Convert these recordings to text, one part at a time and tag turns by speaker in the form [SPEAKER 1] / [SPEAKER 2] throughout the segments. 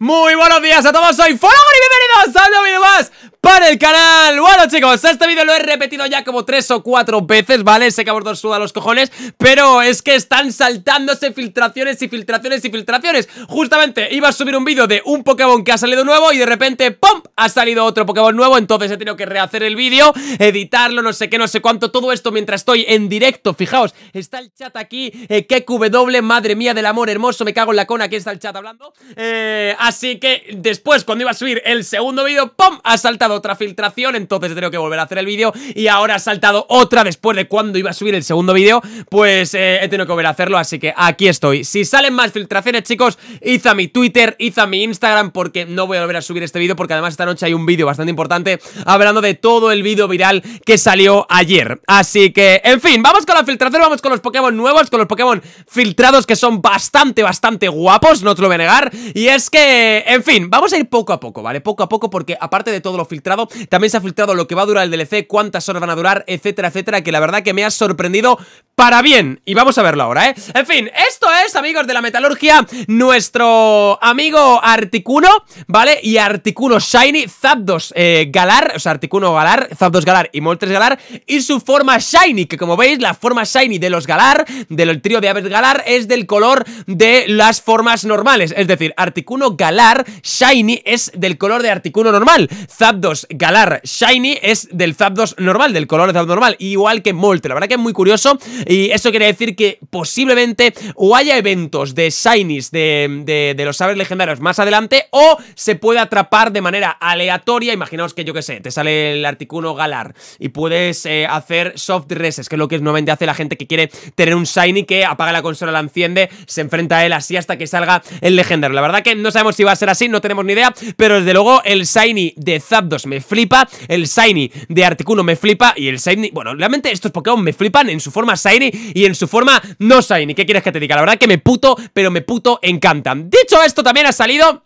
[SPEAKER 1] Muy buenos días a todos, soy Follower y bienvenidos a un nuevo video más para el canal Bueno chicos, este vídeo lo he repetido ya como tres o cuatro veces, ¿vale? Sé que a vosotros suda los cojones, pero es que están saltándose filtraciones y filtraciones y filtraciones Justamente iba a subir un vídeo de un Pokémon que ha salido nuevo y de repente ¡pum! Ha salido otro Pokémon nuevo, entonces he tenido que rehacer el vídeo, editarlo, no sé qué, no sé cuánto Todo esto mientras estoy en directo, fijaos, está el chat aquí, eh, KQW, madre mía del amor hermoso, me cago en la cona, aquí está el chat hablando Eh Así que después, cuando iba a subir el segundo vídeo, ¡pum! Ha saltado otra filtración, entonces tengo que volver a hacer el vídeo y ahora ha saltado otra después de cuando iba a subir el segundo vídeo, pues eh, he tenido que volver a hacerlo, así que aquí estoy. Si salen más filtraciones, chicos, id mi Twitter, id mi Instagram, porque no voy a volver a subir este vídeo, porque además esta noche hay un vídeo bastante importante hablando de todo el vídeo viral que salió ayer. Así que, en fin, vamos con la filtración, vamos con los Pokémon nuevos, con los Pokémon filtrados que son bastante, bastante guapos, no te lo voy a negar, y es que eh, en fin, vamos a ir poco a poco, ¿vale? Poco a poco porque aparte de todo lo filtrado, también se ha filtrado lo que va a durar el DLC, cuántas horas van a durar, etcétera, etcétera, que la verdad que me ha sorprendido para bien. Y vamos a verlo ahora, ¿eh? En fin, esto es, amigos de la metalurgia, nuestro amigo Articuno, ¿vale? Y Articuno Shiny, Zapdos eh, Galar, o sea, Articuno Galar, Zapdos Galar y Moltres Galar, y su forma Shiny, que como veis, la forma Shiny de los Galar, del trío de aves Galar, es del color de las formas normales, es decir, Articuno Galar Galar Shiny es del color de Articuno normal. Zapdos Galar Shiny es del Zapdos normal, del color de Zapdos normal. Igual que Molte La verdad que es muy curioso. Y eso quiere decir que posiblemente o haya eventos de Shinies de, los sabres legendarios más adelante o se puede atrapar de manera aleatoria. Imaginaos que yo que sé, te sale el Articuno Galar y puedes eh, hacer soft reses, que es lo que normalmente hace la gente que quiere tener un Shiny que apaga la consola, la enciende, se enfrenta a él así hasta que salga el legendario. La verdad que no sabemos si va a ser así, no tenemos ni idea Pero desde luego el Shiny de Zapdos me flipa El Shiny de Articuno me flipa Y el Shiny, bueno, realmente estos Pokémon me flipan en su forma Shiny y en su forma no Shiny ¿Qué quieres que te diga? La verdad que me puto, pero me puto encantan Dicho esto, también ha salido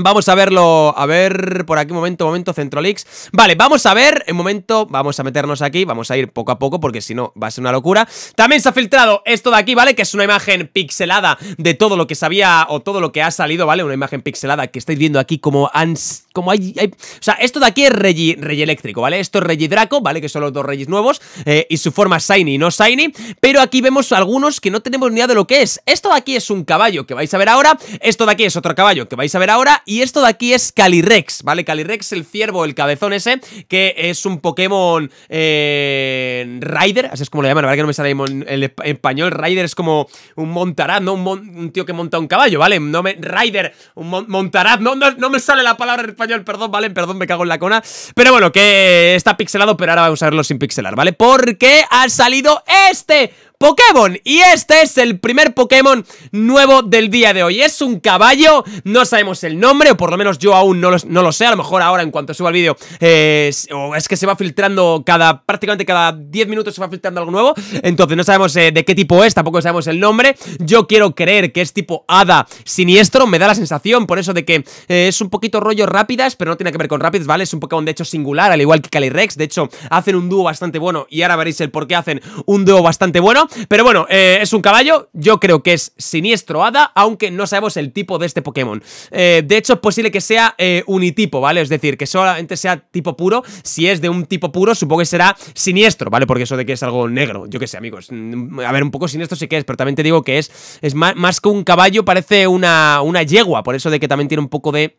[SPEAKER 1] Vamos a verlo, a ver, por aquí, momento, momento, Centrolix Vale, vamos a ver, en momento, vamos a meternos aquí, vamos a ir poco a poco porque si no va a ser una locura También se ha filtrado esto de aquí, ¿vale? Que es una imagen pixelada de todo lo que sabía o todo lo que ha salido, ¿vale? Una imagen pixelada que estáis viendo aquí como ans, como hay, O sea, esto de aquí es Rey, Eléctrico, ¿vale? Esto es Rey Draco, ¿vale? Que son los dos Reyes nuevos eh, y su forma Shiny y no Shiny Pero aquí vemos algunos que no tenemos ni idea de lo que es Esto de aquí es un caballo que vais a ver ahora, esto de aquí es otro caballo que vais a ver ahora y esto de aquí es Calirex, ¿vale? Calirex, el ciervo, el cabezón ese, que es un Pokémon eh, Rider, así es como lo llaman, la verdad que no me sale en, el español. Rider es como un montaraz, ¿no? Un, tío que monta un caballo, ¿vale? No me, Rider, un montaraz, no, no, me sale la palabra en español, perdón, ¿vale? Perdón, me cago en la cona. Pero bueno, que está pixelado, pero ahora vamos a verlo sin pixelar, ¿vale? Porque ha salido este Pokémon Y este es el primer Pokémon nuevo del día de hoy Es un caballo, no sabemos el nombre, o por lo menos yo aún no lo, sé A lo mejor ahora en cuanto suba el vídeo, eh, o es que se va filtrando cada prácticamente cada 10 minutos se va filtrando algo nuevo Entonces no sabemos eh, de qué tipo es, tampoco sabemos el nombre Yo quiero creer que es tipo hada siniestro, me da la sensación por eso de que eh, es un poquito rollo rápidas Pero no tiene que ver con rápidas, ¿vale? Es un Pokémon de hecho singular, al igual que Calyrex De hecho hacen un dúo bastante bueno y ahora veréis el por qué hacen un dúo bastante bueno pero bueno, eh, es un caballo. Yo creo que es siniestro hada, aunque no sabemos el tipo de este Pokémon. Eh, de hecho, es posible que sea eh, unitipo, ¿vale? Es decir, que solamente sea tipo puro. Si es de un tipo puro, supongo que será siniestro, ¿vale? Porque eso de que es algo negro, yo qué sé, amigos. Mm, a ver, un poco siniestro sí que es, pero también te digo que es, es más, más que un caballo, parece una, una yegua. Por eso de que también tiene un poco de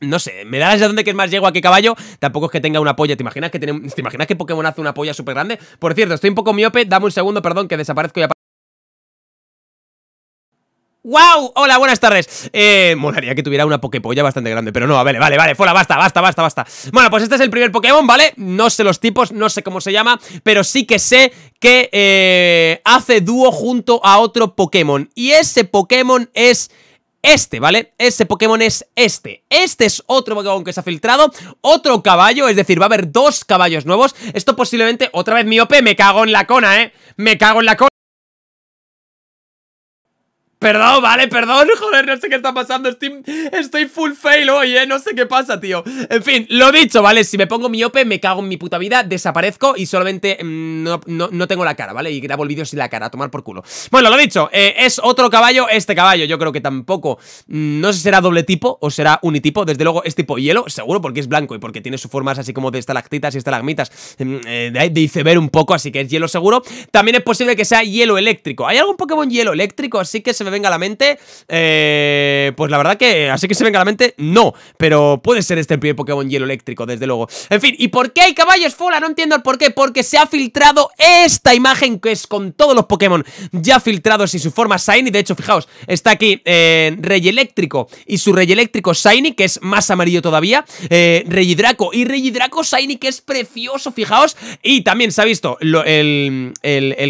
[SPEAKER 1] no sé, me da la sensación de que es más yegua que caballo. Tampoco es que tenga una polla. ¿Te imaginas que, tiene, ¿te imaginas que Pokémon hace una polla súper grande? Por cierto, estoy un poco miope. Dame un segundo, perdón, que desaparezco y aparezco. ¡Wow! Hola, buenas tardes. Eh, molaría que tuviera una Poképolla bastante grande, pero no, vale, vale, vale, fuera, basta, basta, basta, basta. Bueno, pues este es el primer Pokémon, ¿vale? No sé los tipos, no sé cómo se llama, pero sí que sé que eh, hace dúo junto a otro Pokémon. Y ese Pokémon es este, ¿vale? Ese Pokémon es este. Este es otro Pokémon que se ha filtrado, otro caballo, es decir, va a haber dos caballos nuevos. Esto posiblemente, otra vez miope, me cago en la cona, ¿eh? Me cago en la cona. Perdón, vale, perdón, joder, no sé qué está pasando Estoy, estoy full fail hoy, eh, no sé qué pasa, tío En fin, lo dicho, vale, si me pongo miope me cago en mi puta vida Desaparezco y solamente mm, no, tengo la cara, ¿vale? Y grabo el vídeo sin la cara, a tomar por culo Bueno, lo dicho, eh, es otro caballo, este caballo Yo creo que tampoco, mm, no sé si será doble tipo o será unitipo Desde luego es tipo hielo, seguro, porque es blanco y porque tiene sus formas así como de estalactitas y estalagmitas mm, eh, De iceberg un poco, así que es hielo seguro También es posible que sea hielo eléctrico Hay algún Pokémon hielo eléctrico, así que se me venga a la mente, eh, pues la verdad que así que se venga a la mente, no. Pero puede ser este el primer Pokémon hielo eléctrico, desde luego. En fin, ¿y por qué hay caballos Fola? No entiendo el por qué. Porque se ha filtrado esta imagen que es con todos los Pokémon ya filtrados y su forma Shiny. De hecho, fijaos, está aquí eh, Rey Eléctrico y su Rey Eléctrico Shiny, que es más amarillo todavía. Eh, rey Draco y rey Reyidraco Shiny, que es precioso, fijaos. Y también se ha visto el,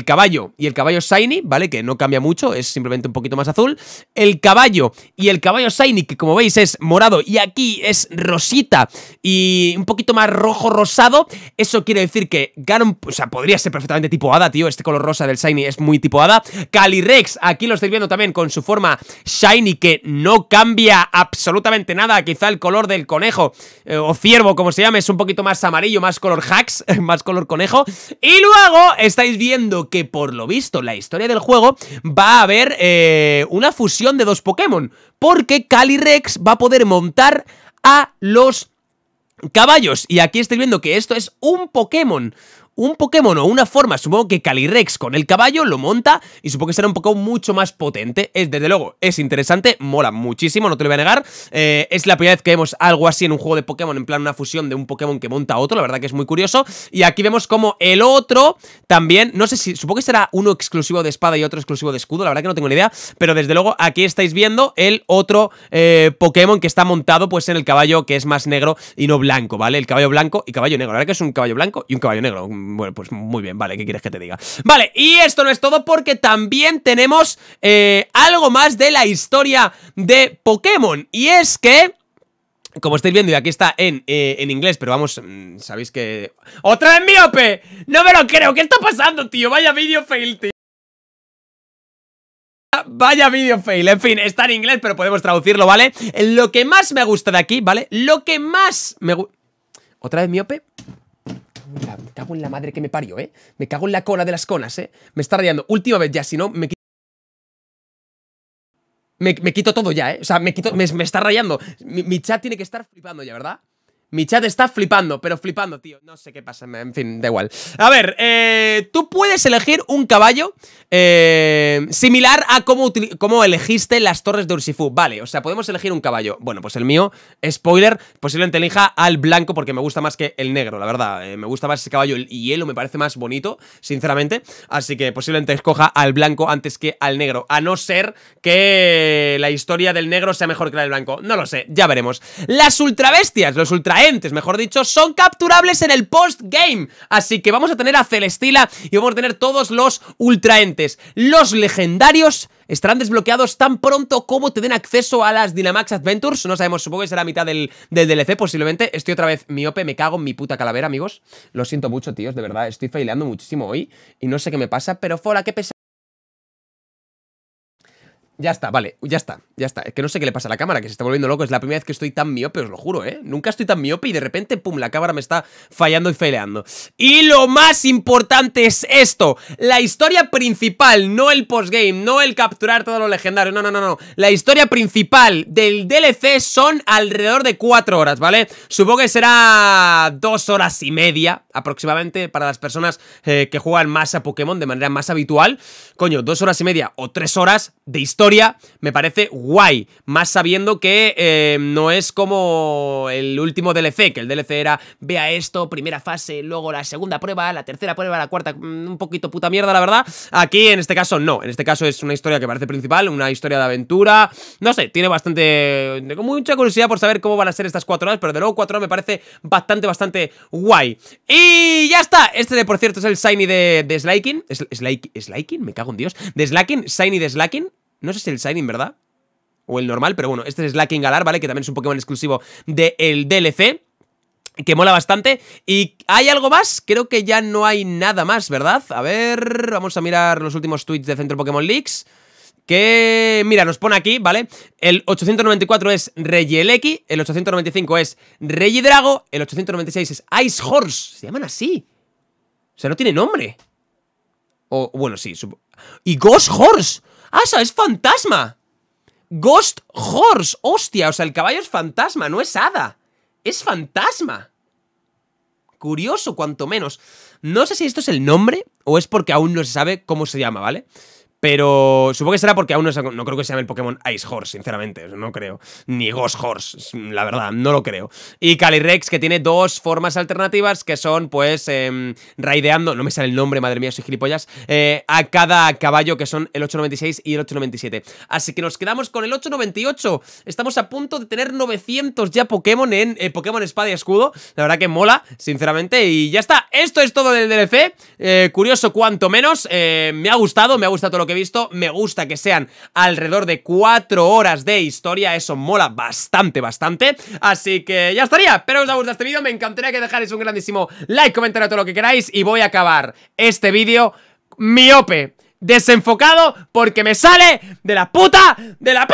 [SPEAKER 1] caballo y el caballo Shiny, ¿vale? Que no cambia mucho, es simplemente un poco más azul. El caballo y el caballo shiny, que como veis es morado y aquí es rosita y un poquito más rojo rosado. Eso quiere decir que Ganon, o sea, podría ser perfectamente tipo hada, tío. Este color rosa del shiny es muy tipo hada. rex aquí lo estáis viendo también con su forma shiny que no cambia absolutamente nada. Quizá el color del conejo eh, o ciervo, como se llame, es un poquito más amarillo, más color hacks, más color conejo. Y luego estáis viendo que por lo visto la historia del juego va a haber... Eh, eh, una fusión de dos Pokémon, porque Calyrex va a poder montar a los caballos. Y aquí estoy viendo que esto es un Pokémon, un Pokémon o una forma, supongo que Calirex con el caballo lo monta y supongo que será un Pokémon mucho más potente. Es desde luego, es interesante, mola muchísimo, no te lo voy a negar. Eh, es la primera vez que vemos algo así en un juego de Pokémon, en plan una fusión de un Pokémon que monta a otro, la verdad que es muy curioso. Y aquí vemos como el otro también, no sé si, supongo que será uno exclusivo de espada y otro exclusivo de escudo, la verdad que no tengo ni idea, pero desde luego aquí estáis viendo el otro eh, Pokémon que está montado pues en el caballo que es más negro y no blanco, ¿vale? El caballo blanco y caballo negro, la verdad que es un caballo blanco y un caballo negro, bueno, pues muy bien, vale, ¿qué quieres que te diga? Vale, y esto no es todo porque también tenemos eh, algo más de la historia de Pokémon. Y es que... Como estáis viendo, y aquí está en, eh, inglés, pero vamos, mm, sabéis que... ¡Otra vez miope! ¡No me lo creo! ¿Qué está pasando, tío? Vaya vídeo fail, tío. Vaya video fail, en fin, está en inglés pero podemos traducirlo, ¿vale? Lo que más me gusta de aquí, ¿vale? Lo que más me ¿Otra vez miope? me cago en la madre que me parió, ¿eh? Me cago en la cola de las conas, ¿eh? Me está rayando. Última vez ya, si no, me quito... Me, quito todo ya, ¿eh? O sea, me, quito, me, está rayando. mi chat tiene que estar flipando ya, ¿verdad? Mi chat está flipando, pero flipando, tío. No sé qué pasa, en fin, da igual. A ver, eh, tú puedes elegir un caballo eh, similar a cómo, cómo, elegiste las torres de Ursifu. Vale, o sea, podemos elegir un caballo. Bueno, pues el mío, spoiler, posiblemente elija al blanco porque me gusta más que el negro, la verdad. Eh, me gusta más ese caballo el hielo, me parece más bonito, sinceramente. Así que posiblemente escoja al blanco antes que al negro. A no ser que la historia del negro sea mejor que la del blanco. No lo sé, ya veremos. Las ultrabestias, los ultra mejor dicho, son capturables en el post-game. Así que vamos a tener a Celestila y vamos a tener todos los ultraentes. Los legendarios estarán desbloqueados tan pronto como te den acceso a las Dynamax Adventures. No sabemos, supongo que será mitad del, DLC posiblemente. Estoy otra vez miope, me cago en mi puta calavera, amigos. Lo siento mucho, tíos, de verdad. Estoy faileando muchísimo hoy y no sé qué me pasa, pero fuera qué pesado. Ya está, vale, ya está, ya está. Es que no sé qué le pasa a la cámara, que se está volviendo loco. Es la primera vez que estoy tan miope, os lo juro, ¿eh? Nunca estoy tan miope y de repente, pum, la cámara me está fallando y faileando. Y lo más importante es esto. La historia principal, no el postgame, no el capturar todo lo legendario, no, no, no, no. La historia principal del DLC son alrededor de cuatro horas, ¿vale? Supongo que será dos horas y media aproximadamente para las personas eh, que juegan más a Pokémon de manera más habitual. Coño, dos horas y media o tres horas de historia me parece guay, más sabiendo que eh, no es como el último DLC, que el DLC era vea esto, primera fase, luego la segunda prueba, la tercera prueba, la cuarta, mm, un poquito puta mierda la verdad. Aquí en este caso no, en este caso es una historia que parece principal, una historia de aventura, no sé, tiene bastante, tengo mucha curiosidad por saber cómo van a ser estas cuatro horas, pero de nuevo cuatro horas me parece bastante, bastante guay. Y ya está, este de por cierto es el Shiny de, de Slaking, Slaking, Slaking, me cago en Dios, de Slaking, Shiny de Slaking, no sé si el Shining, ¿verdad? O el normal, pero bueno, este es Slacking Galar, ¿vale? Que también es un Pokémon exclusivo del el DLC que mola bastante. ¿Y hay algo más? Creo que ya no hay nada más, ¿verdad? A ver, vamos a mirar los últimos tweets de Centro Pokémon Leaks. Que, mira, nos pone aquí, ¿vale? El 894 es Regieleki, el 895 es Regidrago, el 896 es Ice Horse. Se llaman así. O sea, no tiene nombre. O, bueno, sí. Y Ghost Horse. ¡Asa, es fantasma! Ghost Horse, hostia, o sea, el caballo es fantasma, no es hada. Es fantasma. Curioso, cuanto menos. No sé si esto es el nombre o es porque aún no se sabe cómo se llama, ¿vale? vale pero supongo que será porque aún no, no creo que se llame el Pokémon Ice Horse, sinceramente. No creo. Ni Ghost Horse, la verdad, no lo creo. Y Calyrex, que tiene dos formas alternativas que son, pues, em, raideando. No me sale el nombre, madre mía, soy gilipollas. Eh, a cada caballo, que son el 896 y el 897. Así que nos quedamos con el 898. Estamos a punto de tener 900 ya Pokémon en eh, Pokémon Espada y Escudo. La verdad que mola, sinceramente. Y ya está. Esto es todo del DLC. Eh, curioso, cuanto menos. me ha gustado, me ha gustado todo lo que visto, me gusta que sean alrededor de 4 horas de historia, eso mola bastante, bastante. Así que ya estaría, espero os haya gustado este vídeo, me encantaría que dejarais un grandísimo like, comentario, todo lo que queráis y voy a acabar este vídeo miope, desenfocado, porque me sale de la puta, de la